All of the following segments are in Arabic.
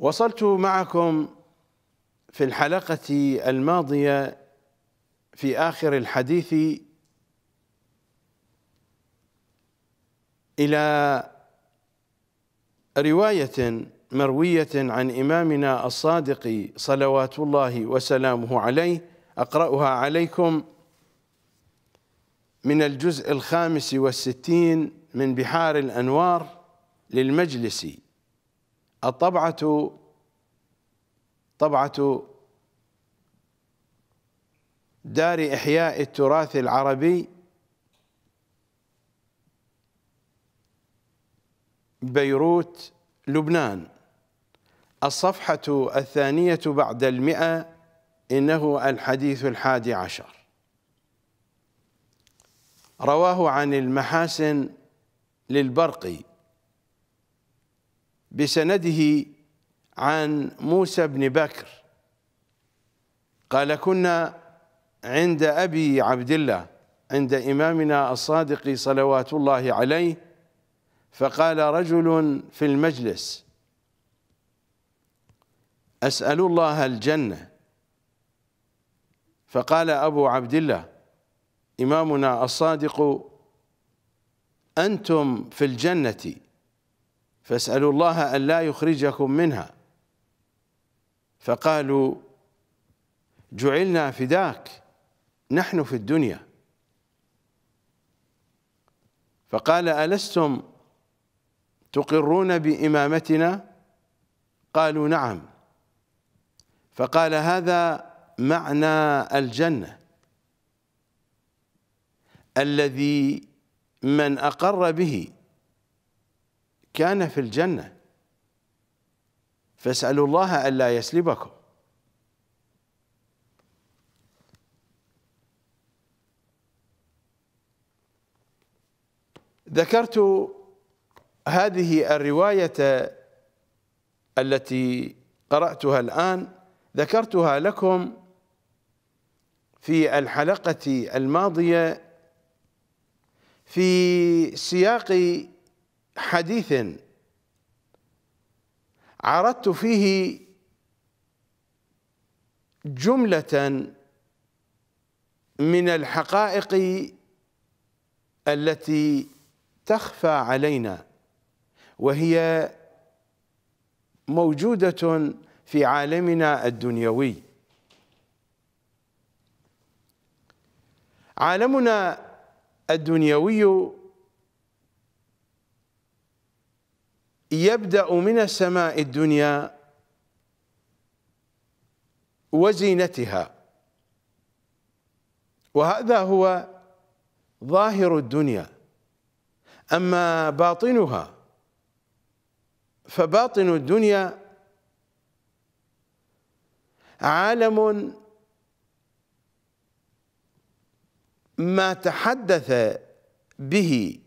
وصلت معكم في الحلقة الماضية في آخر الحديث إلى رواية مروية عن إمامنا الصادق صلوات الله وسلامه عليه أقرأها عليكم من الجزء الخامس والستين من بحار الأنوار للمجلس الطبعة طبعة دار إحياء التراث العربي بيروت لبنان الصفحة الثانية بعد المئة إنه الحديث الحادي عشر رواه عن المحاسن للبرقي بسنده عن موسى بن بكر قال كنا عند أبي عبد الله عند إمامنا الصادق صلوات الله عليه فقال رجل في المجلس أسأل الله الجنة فقال أبو عبد الله إمامنا الصادق أنتم في الجنة فاسألوا الله أن لا يخرجكم منها فقالوا جعلنا فداك نحن في الدنيا فقال ألستم تقرون بإمامتنا قالوا نعم فقال هذا معنى الجنة الذي من أقر به كان في الجنة فاسألوا الله ألا يسلبكم ذكرت هذه الرواية التي قرأتها الآن ذكرتها لكم في الحلقة الماضية في سياق حديث عرضت فيه جملة من الحقائق التي تخفى علينا وهي موجودة في عالمنا الدنيوي عالمنا الدنيوي يبدأ من السماء الدنيا وزينتها وهذا هو ظاهر الدنيا أما باطنها فباطن الدنيا عالم ما تحدث به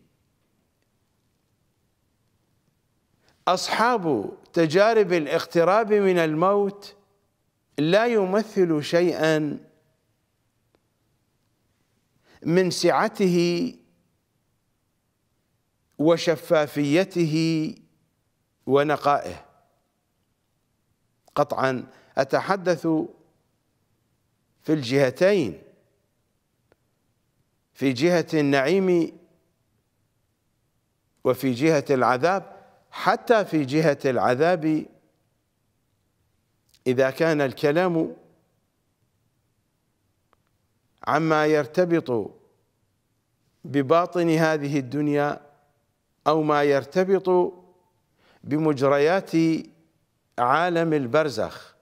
أصحاب تجارب الاقتراب من الموت لا يمثل شيئا من سعته وشفافيته ونقائه قطعا أتحدث في الجهتين في جهة النعيم وفي جهة العذاب حتى في جهة العذاب إذا كان الكلام عما يرتبط بباطن هذه الدنيا أو ما يرتبط بمجريات عالم البرزخ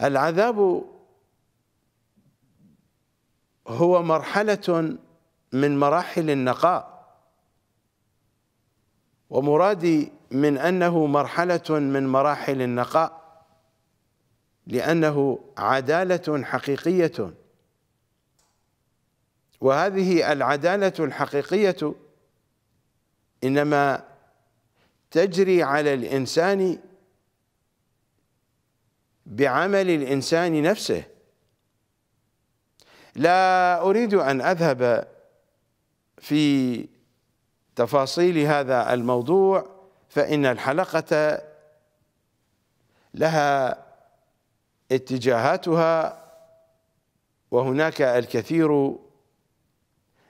العذاب هو مرحلة من مراحل النقاء ومرادي من أنه مرحلة من مراحل النقاء لأنه عدالة حقيقية وهذه العدالة الحقيقية إنما تجري على الإنسان بعمل الإنسان نفسه لا أريد أن أذهب في تفاصيل هذا الموضوع فإن الحلقة لها اتجاهاتها وهناك الكثير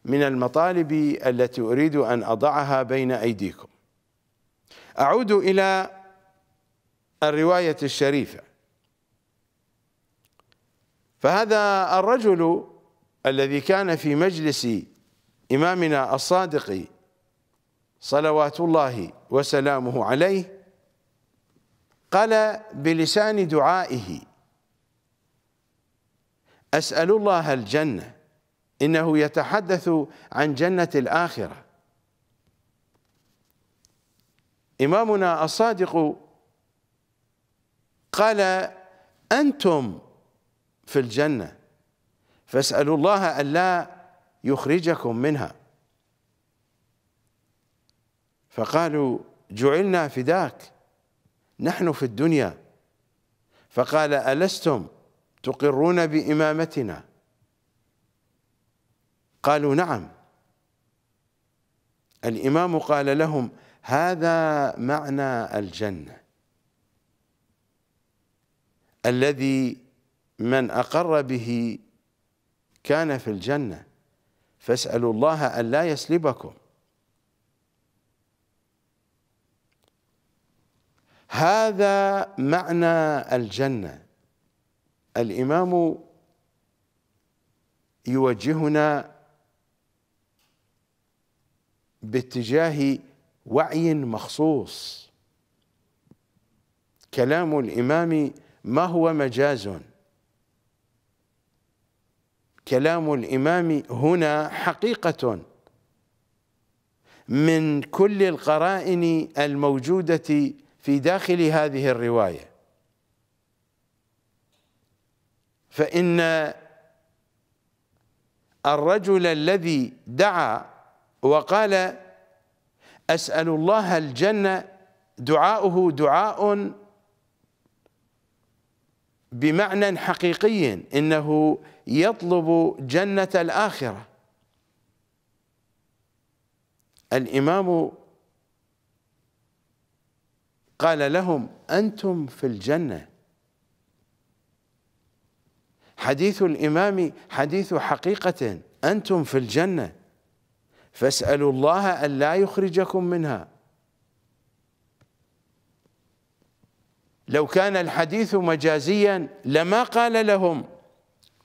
من المطالب التي أريد أن أضعها بين أيديكم أعود إلى الرواية الشريفة فهذا الرجل الذي كان في مجلس إمامنا الصادق صلوات الله وسلامه عليه قال بلسان دعائه أسأل الله الجنة إنه يتحدث عن جنة الآخرة إمامنا الصادق قال أنتم في الجنة فاسألوا الله ألا يخرجكم منها فقالوا جعلنا فداك نحن في الدنيا فقال ألستم تقرون بإمامتنا قالوا نعم الإمام قال لهم هذا معنى الجنة الذي من أقر به كان في الجنة فاسألوا الله أن لا يسلبكم هذا معنى الجنة الإمام يوجهنا باتجاه وعي مخصوص كلام الإمام ما هو مجاز كلام الإمام هنا حقيقة من كل القرائن الموجودة في داخل هذه الروايه فان الرجل الذي دعا وقال اسال الله الجنه دعاؤه دعاء بمعنى حقيقي انه يطلب جنه الاخره الامام قال لهم أنتم في الجنة حديث الإمام حديث حقيقة أنتم في الجنة فاسألوا الله أن لا يخرجكم منها لو كان الحديث مجازيا لما قال لهم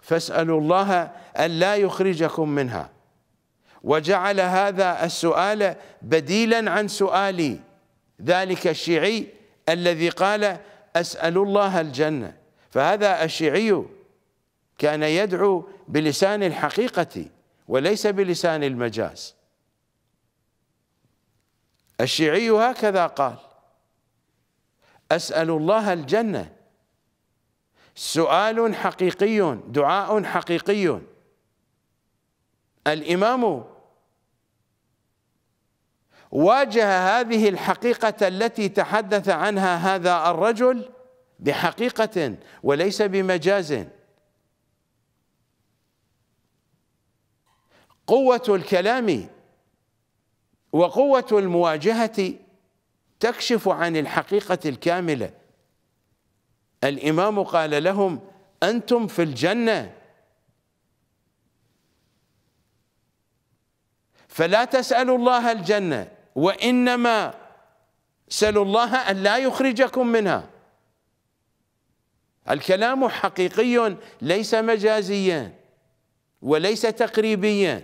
فاسألوا الله أن لا يخرجكم منها وجعل هذا السؤال بديلا عن سؤالي ذلك الشيعي الذي قال أسأل الله الجنة فهذا الشيعي كان يدعو بلسان الحقيقة وليس بلسان المجاز الشيعي هكذا قال أسأل الله الجنة سؤال حقيقي دعاء حقيقي الإمام واجه هذه الحقيقة التي تحدث عنها هذا الرجل بحقيقة وليس بمجاز قوة الكلام وقوة المواجهة تكشف عن الحقيقة الكاملة الإمام قال لهم أنتم في الجنة فلا تسألوا الله الجنة وإنما سلوا الله أن لا يخرجكم منها الكلام حقيقي ليس مجازيا وليس تقريبيا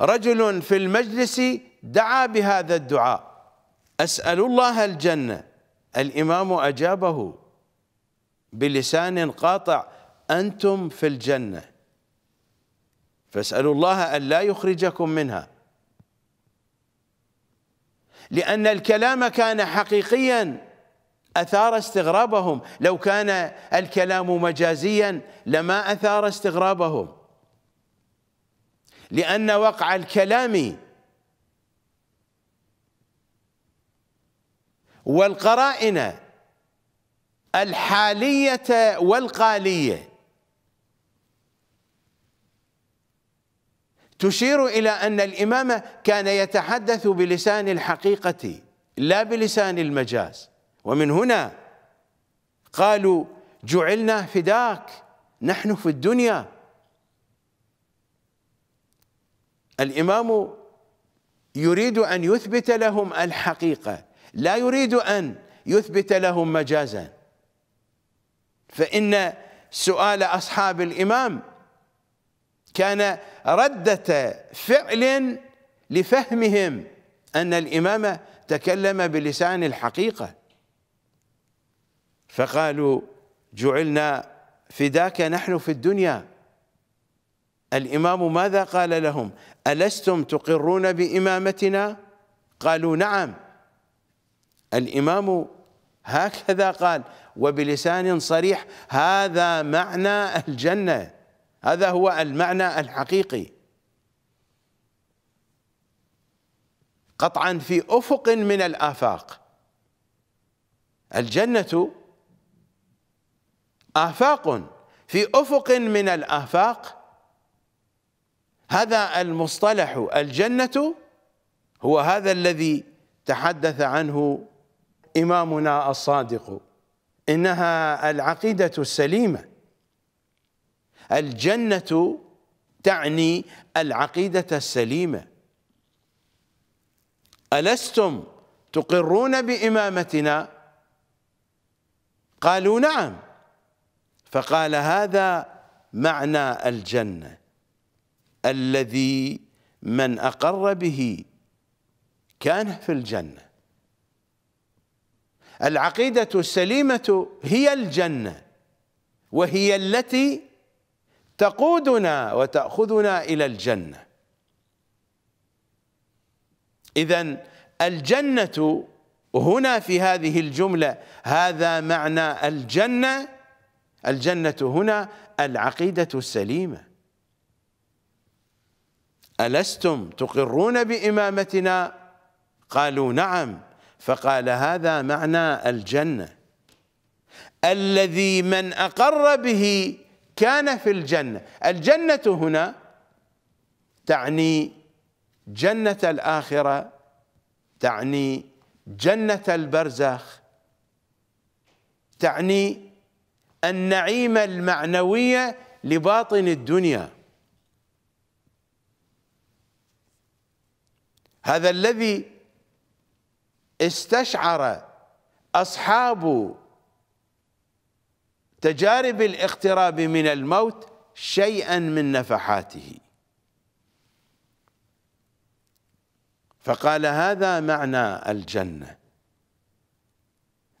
رجل في المجلس دعا بهذا الدعاء أسأل الله الجنة الإمام أجابه بلسان قاطع أنتم في الجنة فاسألوا الله أن لا يخرجكم منها لأن الكلام كان حقيقيا أثار استغرابهم لو كان الكلام مجازيا لما أثار استغرابهم لأن وقع الكلام والقرائن الحالية والقالية تشير إلى أن الإمام كان يتحدث بلسان الحقيقة لا بلسان المجاز ومن هنا قالوا جعلنا فداك نحن في الدنيا الإمام يريد أن يثبت لهم الحقيقة لا يريد أن يثبت لهم مجازا فإن سؤال أصحاب الإمام كان ردة فعل لفهمهم أن الإمام تكلم بلسان الحقيقة فقالوا جعلنا فداك نحن في الدنيا الإمام ماذا قال لهم ألستم تقرون بإمامتنا قالوا نعم الإمام هكذا قال وبلسان صريح هذا معنى الجنه هذا هو المعنى الحقيقي قطعا في افق من الافاق الجنه آفاق في أفق من الآفاق هذا المصطلح الجنة هو هذا الذي تحدث عنه إمامنا الصادق إنها العقيدة السليمة الجنة تعني العقيدة السليمة ألستم تقرون بإمامتنا قالوا نعم فقال هذا معنى الجنة الذي من أقر به كان في الجنة العقيدة السليمة هي الجنة وهي التي تقودنا وتأخذنا إلى الجنة إذا الجنة هنا في هذه الجملة هذا معنى الجنة الجنة هنا العقيدة السليمة ألستم تقرون بإمامتنا قالوا نعم فقال هذا معنى الجنة الذي من أقر به كان في الجنة الجنة هنا تعني جنة الآخرة تعني جنة البرزخ تعني النعيم المعنوية لباطن الدنيا هذا الذي استشعر أصحاب تجارب الاقتراب من الموت شيئا من نفحاته فقال هذا معنى الجنة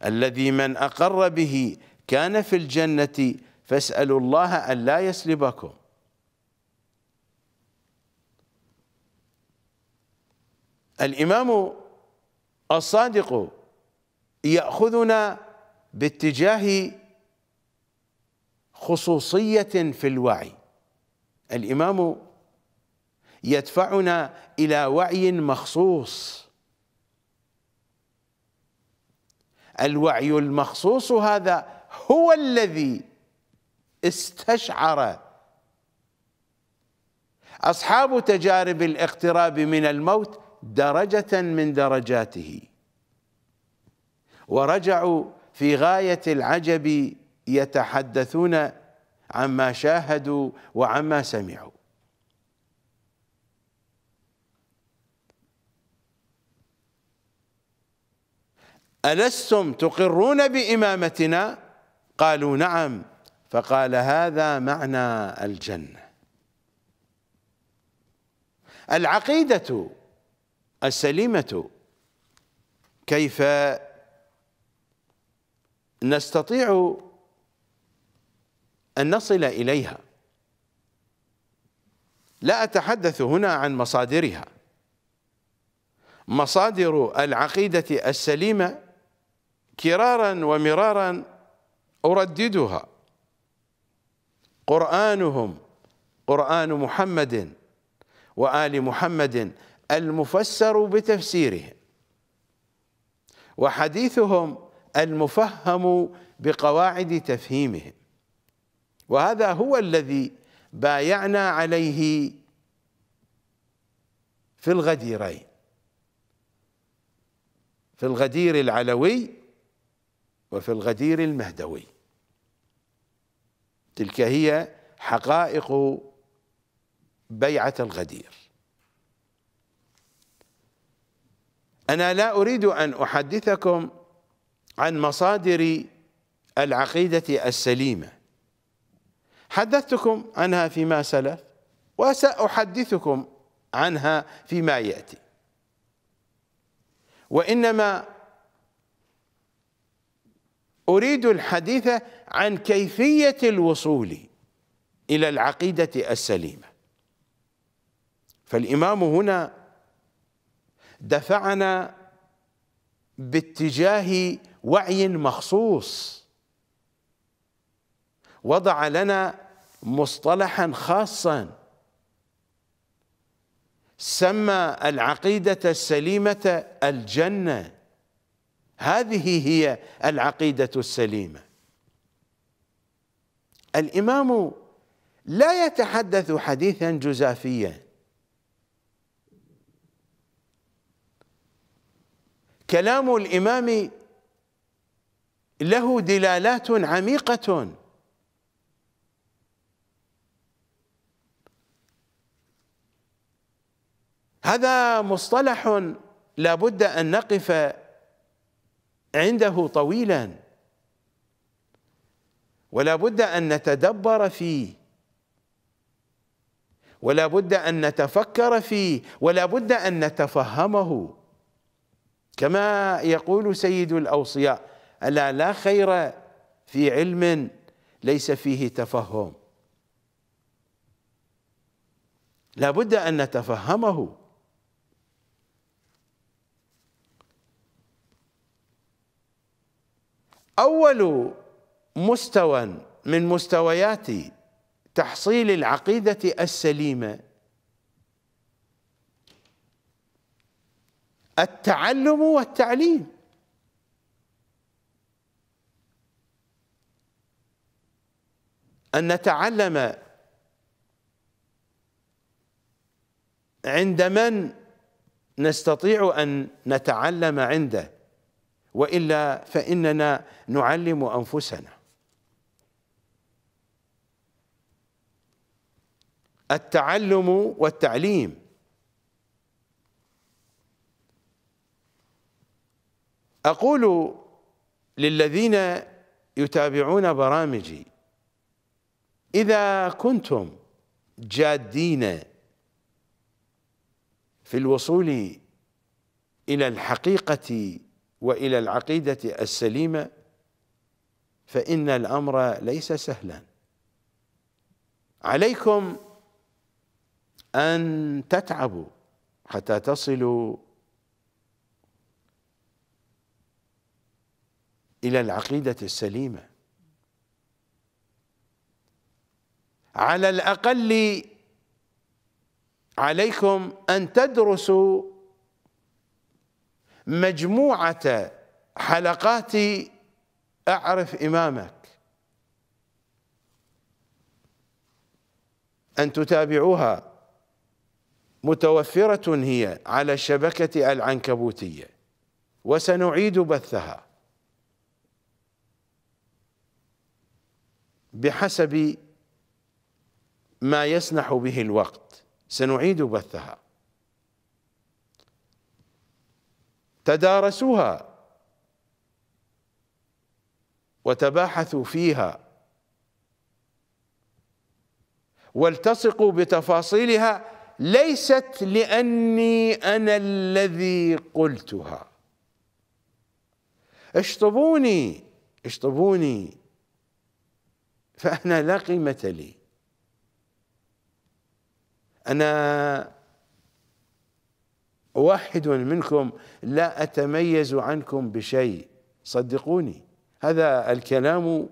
الذي من أقر به كان في الجنة فاسألوا الله أن لا يسلبكم الإمام الصادق يأخذنا باتجاه خصوصيه في الوعي الامام يدفعنا الى وعي مخصوص الوعي المخصوص هذا هو الذي استشعر اصحاب تجارب الاقتراب من الموت درجه من درجاته ورجعوا في غايه العجب يتحدثون عما شاهدوا وعما سمعوا ألستم تقرون بإمامتنا قالوا نعم فقال هذا معنى الجنة العقيدة السليمة كيف نستطيع أن نصل إليها لا أتحدث هنا عن مصادرها مصادر العقيدة السليمة كرارا ومرارا أرددها قرآنهم قرآن محمد وآل محمد المفسر بتفسيره وحديثهم المفهم بقواعد تفهيمهم وهذا هو الذي بايعنا عليه في الغديرين في الغدير العلوي وفي الغدير المهدوي تلك هي حقائق بيعة الغدير أنا لا أريد أن أحدثكم عن مصادر العقيدة السليمة حدثتكم عنها فيما سلف وسأحدثكم عنها فيما يأتي وإنما أريد الحديث عن كيفية الوصول إلى العقيدة السليمة فالإمام هنا دفعنا باتجاه وعي مخصوص وضع لنا مصطلحا خاصا سمى العقيدة السليمة الجنة هذه هي العقيدة السليمة الإمام لا يتحدث حديثا جزافيا كلام الإمام له دلالات عميقة هذا مصطلح لابد ان نقف عنده طويلا ولا بد ان نتدبر فيه ولا بد ان نتفكر فيه ولا بد ان نتفهمه كما يقول سيد الاوصياء الا لا خير في علم ليس فيه تفهم لا بد ان نتفهمه أول مستوى من مستويات تحصيل العقيدة السليمة التعلم والتعليم أن نتعلم عند من نستطيع أن نتعلم عنده وإلا فإننا نعلم أنفسنا التعلم والتعليم أقول للذين يتابعون برامجي إذا كنتم جادين في الوصول إلى الحقيقة وإلى العقيدة السليمة فإن الأمر ليس سهلا عليكم أن تتعبوا حتى تصلوا إلى العقيدة السليمة على الأقل عليكم أن تدرسوا مجموعة حلقات اعرف إمامك أن تتابعوها متوفرة هي على الشبكة العنكبوتية وسنعيد بثها بحسب ما يسنح به الوقت سنعيد بثها تدارسوها وتباحثوا فيها والتصقوا بتفاصيلها ليست لاني انا الذي قلتها اشطبوني اشطبوني فانا لا قيمه لي انا واحد منكم لا اتميز عنكم بشيء صدقوني هذا الكلام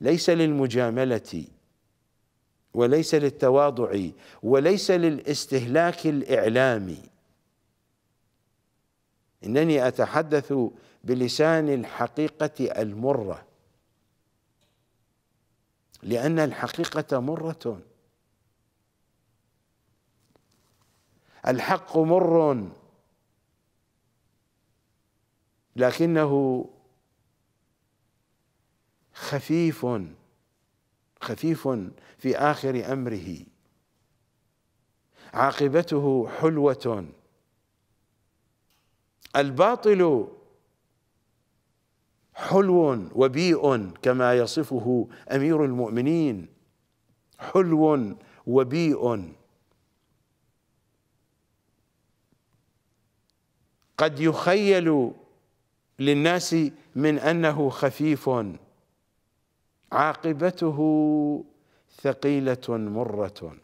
ليس للمجامله وليس للتواضع وليس للاستهلاك الاعلامي انني اتحدث بلسان الحقيقه المره لان الحقيقه مره الحق مر لكنه خفيف خفيف في آخر أمره عاقبته حلوة الباطل حلو وبيء كما يصفه أمير المؤمنين حلو وبيء قد يخيل للناس من أنه خفيف عاقبته ثقيلة مرة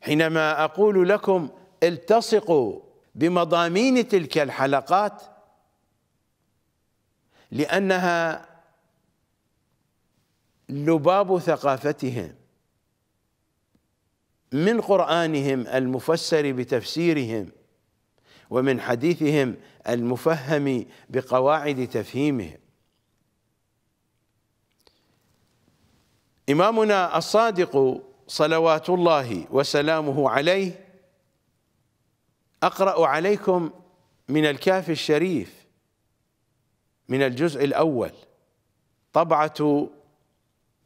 حينما أقول لكم التصقوا بمضامين تلك الحلقات لأنها لباب ثقافتهم من قرآنهم المفسر بتفسيرهم ومن حديثهم المفهم بقواعد تفهيمه إمامنا الصادق صلوات الله وسلامه عليه أقرأ عليكم من الكاف الشريف من الجزء الأول طبعة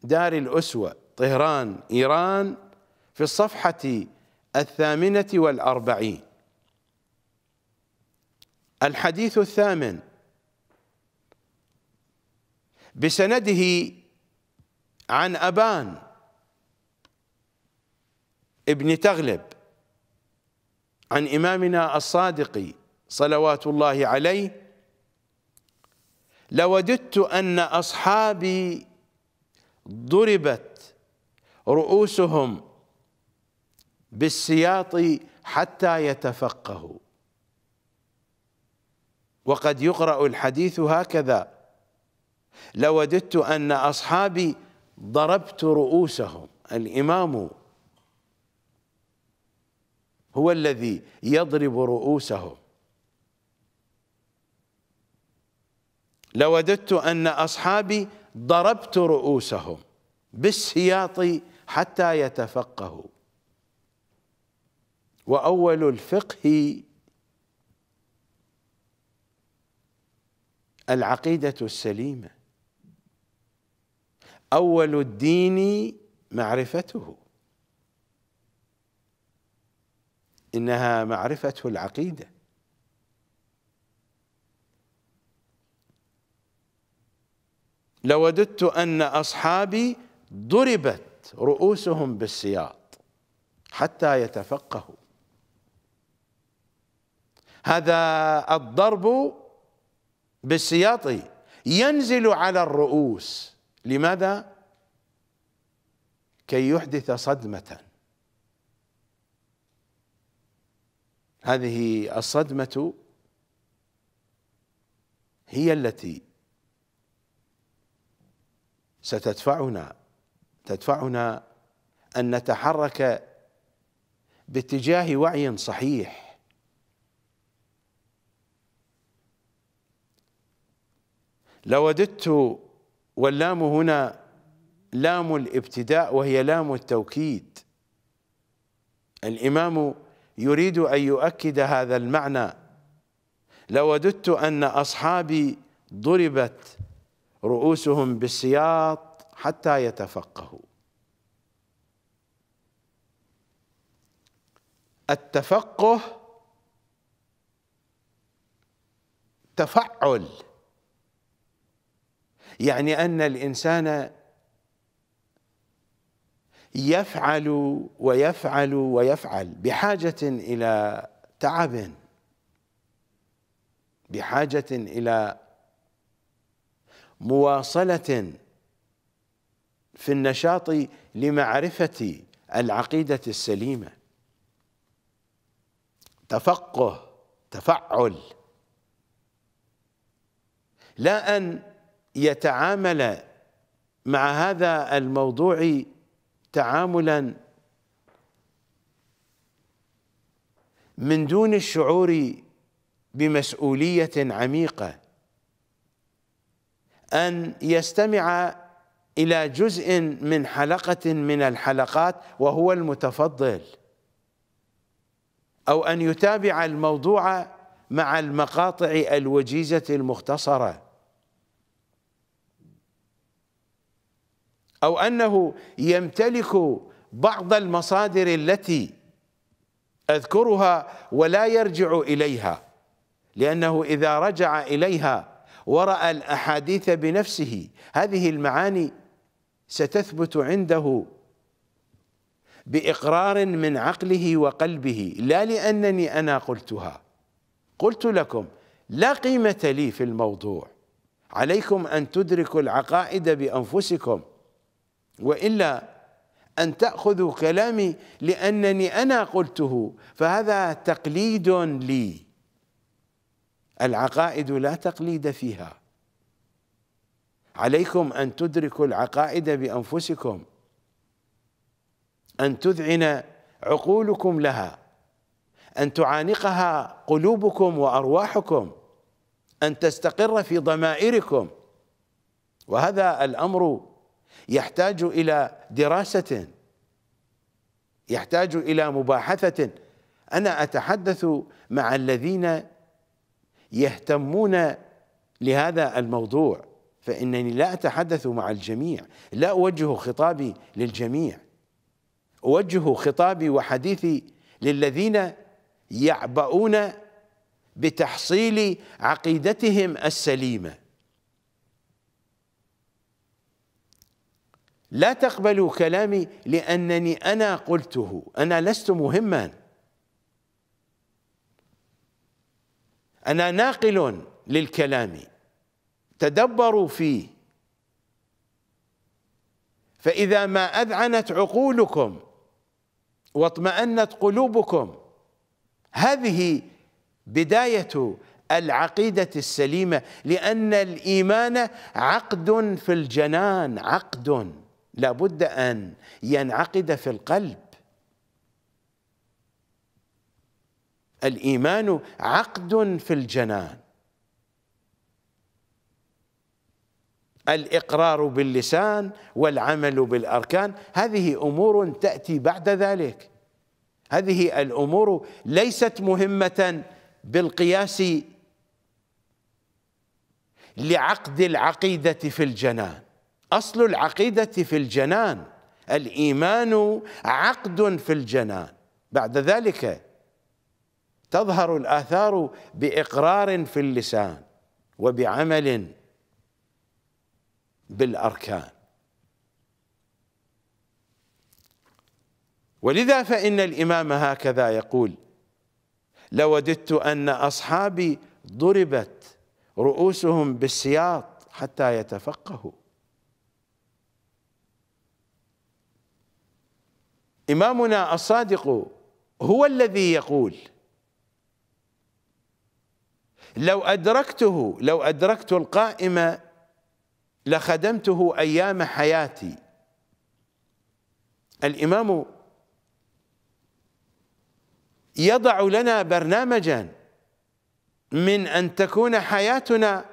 دار الأسوة طهران إيران في الصفحة الثامنة والأربعين الحديث الثامن بسنده عن أبان ابن تغلب عن إمامنا الصادق صلوات الله عليه لوددت أن أصحابي ضربت رؤوسهم بالسياط حتى يتفقهوا وقد يقرأ الحديث هكذا لوددت أن أصحابي ضربت رؤوسهم الإمام هو الذي يضرب رؤوسهم لوددت أن أصحابي ضربت رؤوسهم بالسياط حتى يتفقهوا وأول الفقه العقيدة السليمة أول الدين معرفته إنها معرفة العقيدة لوددت أن أصحابي ضربت رؤوسهم بالسياط حتى يتفقهوا هذا الضرب بالسياط ينزل على الرؤوس لماذا كي يحدث صدمة هذه الصدمة هي التي ستدفعنا تدفعنا أن نتحرك باتجاه وعي صحيح لوددت واللام هنا لام الابتداء وهي لام التوكيد الإمام يريد أن يؤكد هذا المعنى لوددت أن أصحابي ضربت رؤوسهم بالسياط حتى يتفقهوا التفقه تفعل يعني أن الإنسان يفعل ويفعل ويفعل بحاجة إلى تعب بحاجة إلى مواصلة في النشاط لمعرفة العقيدة السليمة تفقه تفعل لا أن يتعامل مع هذا الموضوع تعاملا من دون الشعور بمسؤولية عميقة أن يستمع إلى جزء من حلقة من الحلقات وهو المتفضل أو أن يتابع الموضوع مع المقاطع الوجيزة المختصرة أو أنه يمتلك بعض المصادر التي أذكرها ولا يرجع إليها لأنه إذا رجع إليها ورأى الأحاديث بنفسه هذه المعاني ستثبت عنده بإقرار من عقله وقلبه لا لأنني أنا قلتها قلت لكم لا قيمة لي في الموضوع عليكم أن تدركوا العقائد بأنفسكم وإلا أن تأخذوا كلامي لأنني أنا قلته فهذا تقليد لي العقائد لا تقليد فيها عليكم أن تدركوا العقائد بأنفسكم أن تذعن عقولكم لها أن تعانقها قلوبكم وأرواحكم أن تستقر في ضمائركم وهذا الأمر يحتاج إلى دراسة يحتاج إلى مباحثة أنا أتحدث مع الذين يهتمون لهذا الموضوع فإنني لا أتحدث مع الجميع لا أوجه خطابي للجميع أوجه خطابي وحديثي للذين يعبؤون بتحصيل عقيدتهم السليمه لا تقبلوا كلامي لأنني أنا قلته أنا لست مهما أنا ناقل للكلام تدبروا فيه فإذا ما أذعنت عقولكم واطمأنت قلوبكم هذه بداية العقيدة السليمة لأن الإيمان عقد في الجنان عقد لابد أن ينعقد في القلب الإيمان عقد في الجنان الإقرار باللسان والعمل بالأركان هذه أمور تأتي بعد ذلك هذه الأمور ليست مهمة بالقياس لعقد العقيدة في الجنان أصل العقيدة في الجنان الإيمان عقد في الجنان بعد ذلك تظهر الآثار بإقرار في اللسان وبعمل بالأركان ولذا فإن الإمام هكذا يقول لوددت أن أصحابي ضربت رؤوسهم بالسياط حتى يتفقهوا إمامنا الصادق هو الذي يقول لو أدركته لو أدركت القائمة لخدمته أيام حياتي الإمام يضع لنا برنامجا من أن تكون حياتنا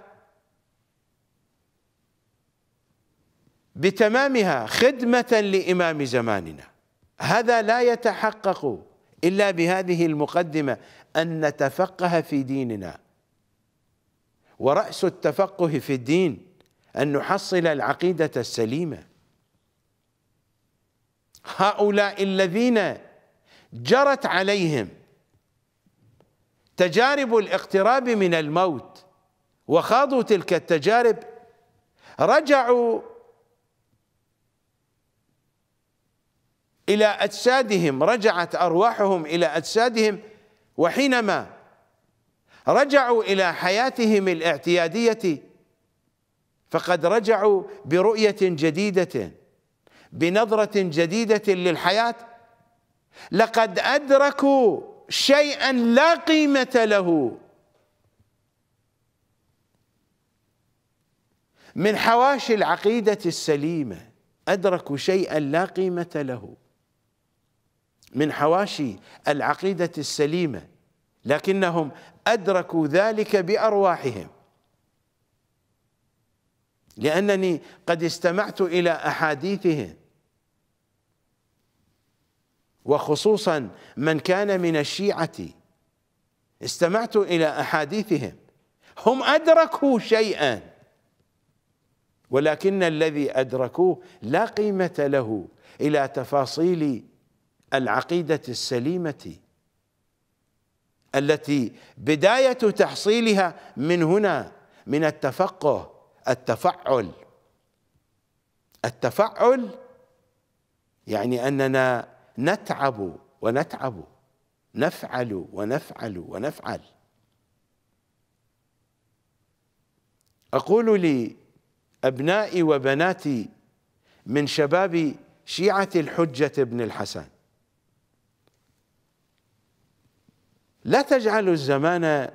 بتمامها خدمة لإمام زماننا هذا لا يتحقق إلا بهذه المقدمة أن نتفقه في ديننا ورأس التفقه في الدين أن نحصل العقيدة السليمة هؤلاء الذين جرت عليهم تجارب الاقتراب من الموت وخاضوا تلك التجارب رجعوا إلى أجسادهم رجعت أرواحهم إلى أجسادهم وحينما رجعوا إلى حياتهم الاعتيادية فقد رجعوا برؤية جديدة بنظرة جديدة للحياة لقد أدركوا شيئا لا قيمة له من حواشي العقيدة السليمة أدركوا شيئا لا قيمة له من حواشي العقيدة السليمة لكنهم أدركوا ذلك بأرواحهم لأنني قد استمعت إلى أحاديثهم وخصوصا من كان من الشيعة استمعت إلى أحاديثهم هم أدركوا شيئا ولكن الذي أدركوه لا قيمة له إلى تفاصيل العقيدة السليمة التي بداية تحصيلها من هنا من التفقه التفعل التفعل يعني أننا نتعب ونتعب نفعل ونفعل ونفعل أقول لأبنائي وبناتي من شباب شيعة الحجة ابن الحسن لا تجعلوا الزمان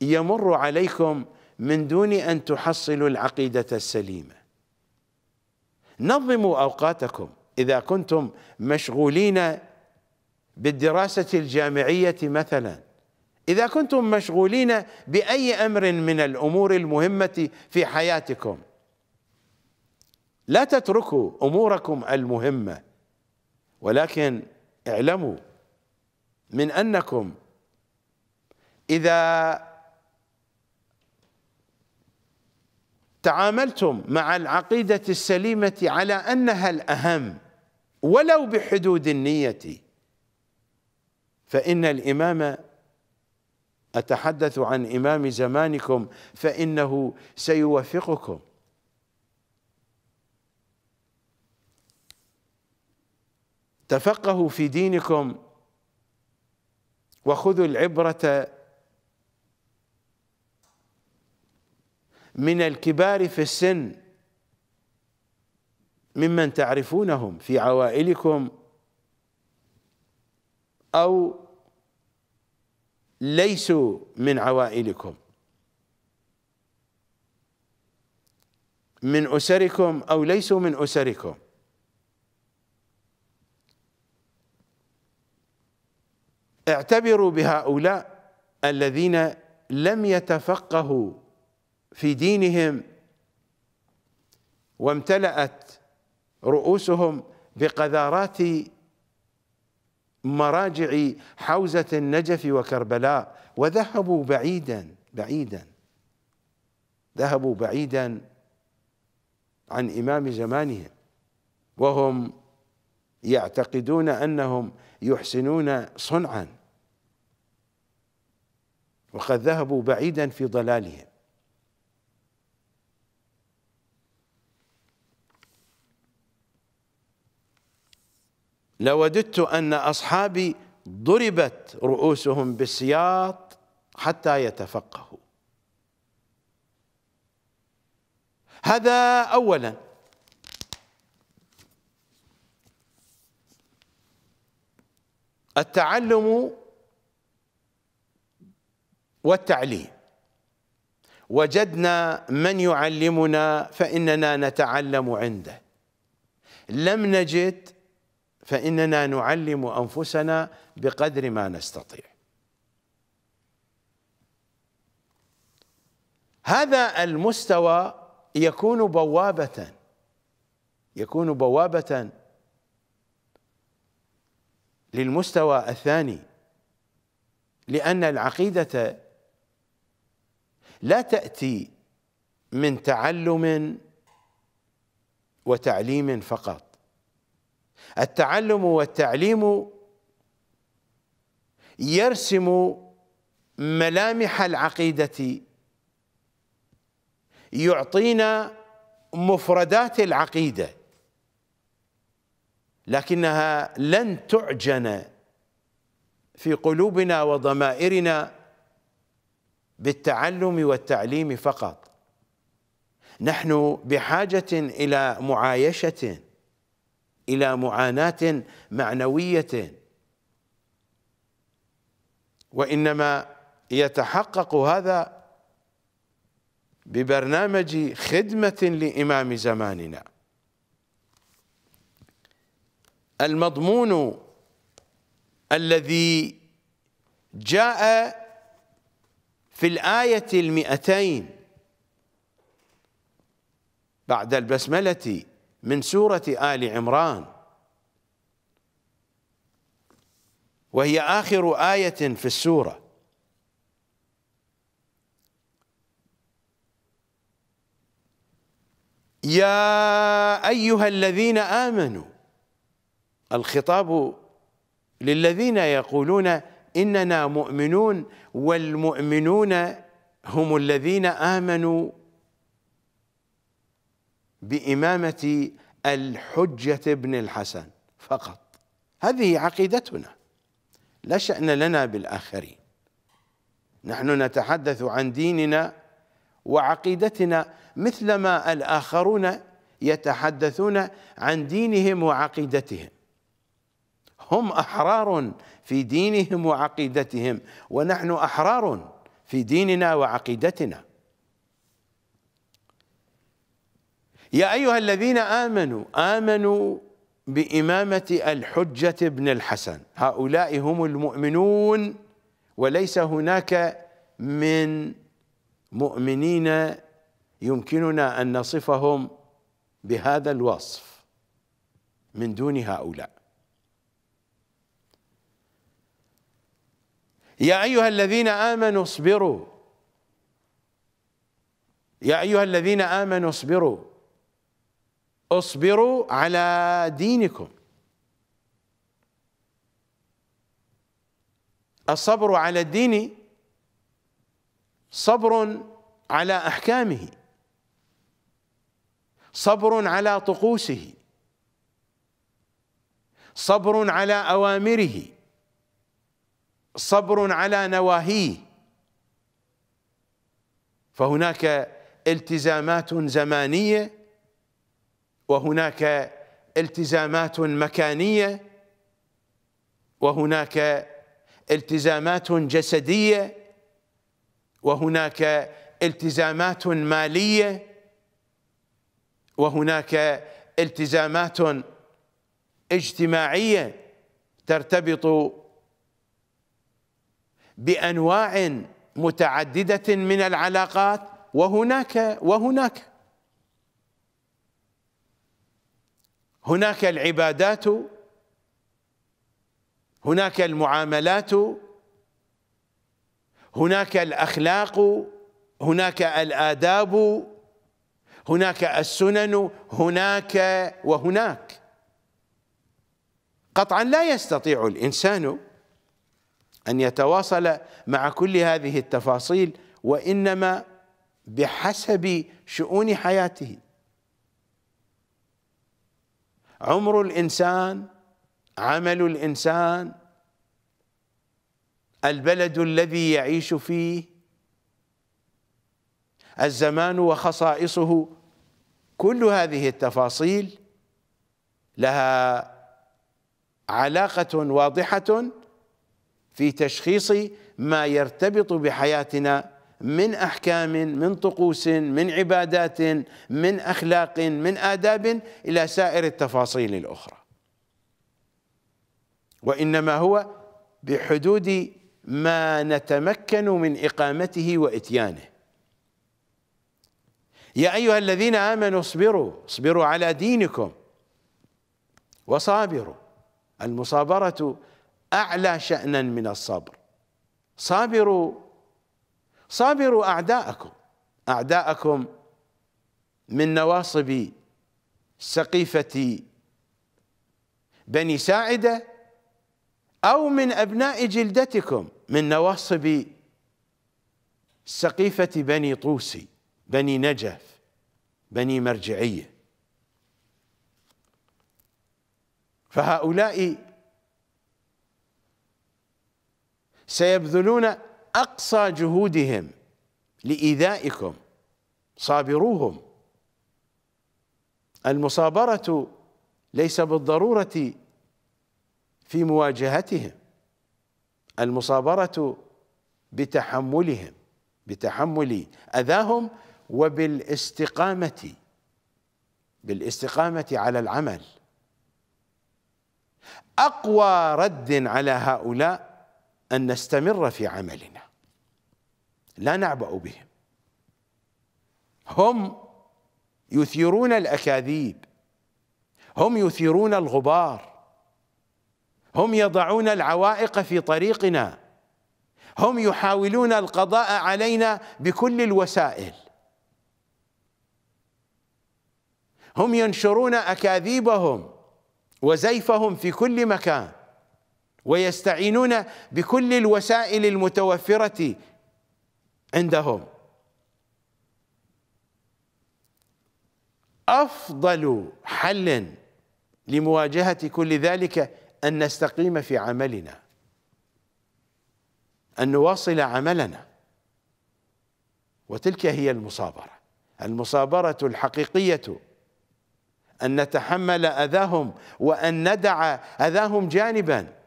يمر عليكم من دون أن تحصلوا العقيدة السليمة نظموا أوقاتكم إذا كنتم مشغولين بالدراسة الجامعية مثلا إذا كنتم مشغولين بأي أمر من الأمور المهمة في حياتكم لا تتركوا أموركم المهمة ولكن اعلموا من انكم اذا تعاملتم مع العقيده السليمه على انها الاهم ولو بحدود النيه فان الامام اتحدث عن امام زمانكم فانه سيوفقكم تفقهوا في دينكم وخذوا العبرة من الكبار في السن ممن تعرفونهم في عوائلكم أو ليسوا من عوائلكم من أسركم أو ليسوا من أسركم اعتبروا بهؤلاء الذين لم يتفقهوا في دينهم وامتلأت رؤوسهم بقذارات مراجع حوزة النجف وكربلاء وذهبوا بعيدا بعيدا ذهبوا بعيدا عن إمام زمانهم وهم يعتقدون انهم يحسنون صنعا وقد ذهبوا بعيدا في ضلالهم لوددت ان اصحابي ضربت رؤوسهم بالسياط حتى يتفقهوا هذا اولا التعلم والتعليم وجدنا من يعلمنا فإننا نتعلم عنده لم نجد فإننا نعلم أنفسنا بقدر ما نستطيع هذا المستوى يكون بوابة يكون بوابة للمستوى الثاني لأن العقيدة لا تأتي من تعلم وتعليم فقط التعلم والتعليم يرسم ملامح العقيدة يعطينا مفردات العقيده لكنها لن تعجن في قلوبنا وضمائرنا بالتعلم والتعليم فقط نحن بحاجة إلى معايشة إلى معاناة معنوية وإنما يتحقق هذا ببرنامج خدمة لإمام زماننا المضمون الذي جاء في الآية المئتين بعد البسملة من سورة آل عمران وهي آخر آية في السورة يا أيها الذين آمنوا الخطاب للذين يقولون إننا مؤمنون والمؤمنون هم الذين آمنوا بإمامة الحجة بن الحسن فقط هذه عقيدتنا لا شأن لنا بالآخرين نحن نتحدث عن ديننا وعقيدتنا مثلما الآخرون يتحدثون عن دينهم وعقيدتهم هم احرار في دينهم وعقيدتهم ونحن احرار في ديننا وعقيدتنا يا ايها الذين امنوا امنوا بامامه الحجه بن الحسن هؤلاء هم المؤمنون وليس هناك من مؤمنين يمكننا ان نصفهم بهذا الوصف من دون هؤلاء يا أيها الذين آمنوا اصبروا يا أيها الذين آمنوا اصبروا اصبروا على دينكم الصبر على الدين صبر على أحكامه صبر على طقوسه صبر على أوامره صبر على نواهيه فهناك التزامات زمانيه وهناك التزامات مكانيه وهناك التزامات جسديه وهناك التزامات ماليه وهناك التزامات اجتماعيه ترتبط بانواع متعدده من العلاقات وهناك وهناك هناك العبادات هناك المعاملات هناك الاخلاق هناك الاداب هناك السنن هناك وهناك قطعا لا يستطيع الانسان أن يتواصل مع كل هذه التفاصيل وإنما بحسب شؤون حياته عمر الإنسان عمل الإنسان البلد الذي يعيش فيه الزمان وخصائصه كل هذه التفاصيل لها علاقة واضحة في تشخيص ما يرتبط بحياتنا من احكام من طقوس من عبادات من اخلاق من اداب الى سائر التفاصيل الاخرى وانما هو بحدود ما نتمكن من اقامته واتيانه يا ايها الذين امنوا اصبروا اصبروا على دينكم وصابروا المصابره أعلى شأنا من الصبر صابروا صابروا أعداءكم أعداءكم من نواصب سقيفة بني ساعدة أو من أبناء جلدتكم من نواصب سقيفة بني طوسي بني نجف بني مرجعية فهؤلاء سيبذلون أقصى جهودهم لإيذائكم صابروهم المصابرة ليس بالضرورة في مواجهتهم المصابرة بتحملهم بتحمل أذاهم وبالاستقامة بالاستقامة على العمل أقوى رد على هؤلاء أن نستمر في عملنا لا نعبأ بهم هم يثيرون الأكاذيب هم يثيرون الغبار هم يضعون العوائق في طريقنا هم يحاولون القضاء علينا بكل الوسائل هم ينشرون أكاذيبهم وزيفهم في كل مكان ويستعينون بكل الوسائل المتوفرة عندهم أفضل حل لمواجهة كل ذلك أن نستقيم في عملنا أن نواصل عملنا وتلك هي المصابرة المصابرة الحقيقية أن نتحمل أذاهم وأن ندع أذاهم جانباً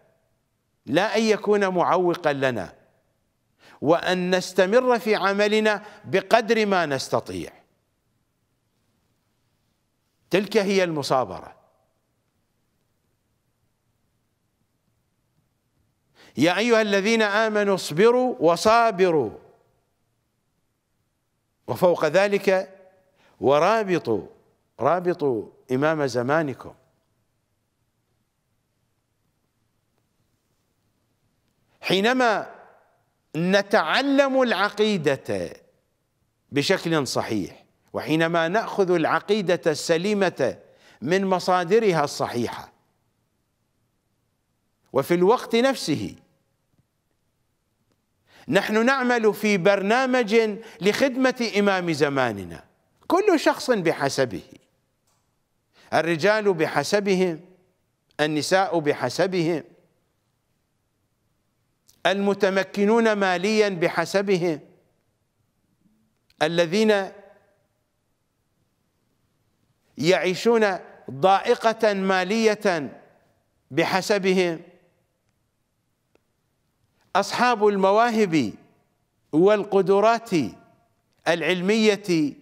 لا أن يكون معوقا لنا وأن نستمر في عملنا بقدر ما نستطيع تلك هي المصابرة يا أيها الذين آمنوا اصبروا وصابروا وفوق ذلك ورابطوا رابطوا إمام زمانكم حينما نتعلم العقيدة بشكل صحيح وحينما نأخذ العقيدة السليمة من مصادرها الصحيحة وفي الوقت نفسه نحن نعمل في برنامج لخدمة إمام زماننا كل شخص بحسبه الرجال بحسبهم النساء بحسبهم المتمكنون ماليا بحسبهم الذين يعيشون ضائقة مالية بحسبهم أصحاب المواهب والقدرات العلمية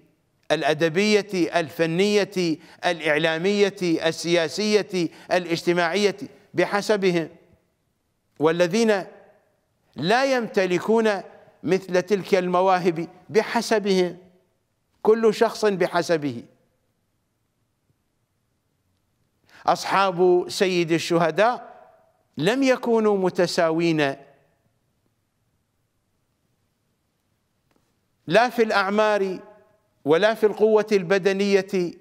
الأدبية الفنية الإعلامية السياسية الاجتماعية بحسبهم والذين لا يمتلكون مثل تلك المواهب بحسبهم كل شخص بحسبه أصحاب سيد الشهداء لم يكونوا متساوين لا في الأعمار ولا في القوة البدنية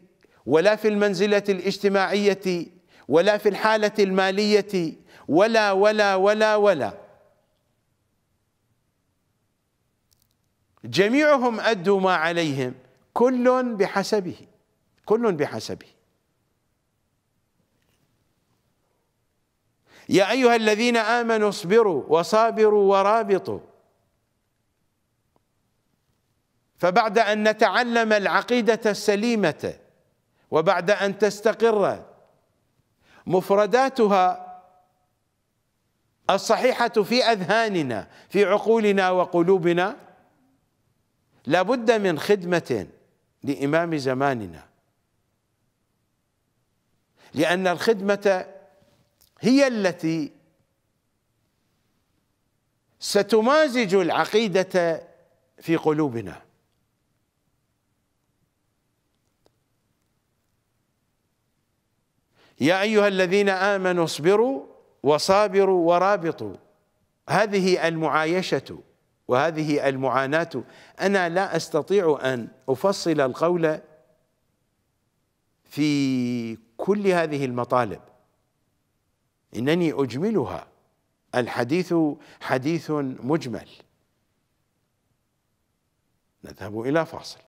ولا في المنزلة الاجتماعية ولا في الحالة المالية ولا ولا ولا ولا, ولا جميعهم أدوا ما عليهم كل بحسبه كل بحسبه يا أيها الذين آمنوا اصبروا وصابروا ورابطوا فبعد أن نتعلم العقيدة السليمة وبعد أن تستقر مفرداتها الصحيحة في أذهاننا في عقولنا وقلوبنا لابد من خدمة لإمام زماننا لأن الخدمة هي التي ستمازج العقيدة في قلوبنا يا أيها الذين آمنوا اصبروا وصابروا ورابطوا هذه المعايشة وهذه المعاناة أنا لا أستطيع أن أفصل القول في كل هذه المطالب إنني أجملها الحديث حديث مجمل نذهب إلى فاصل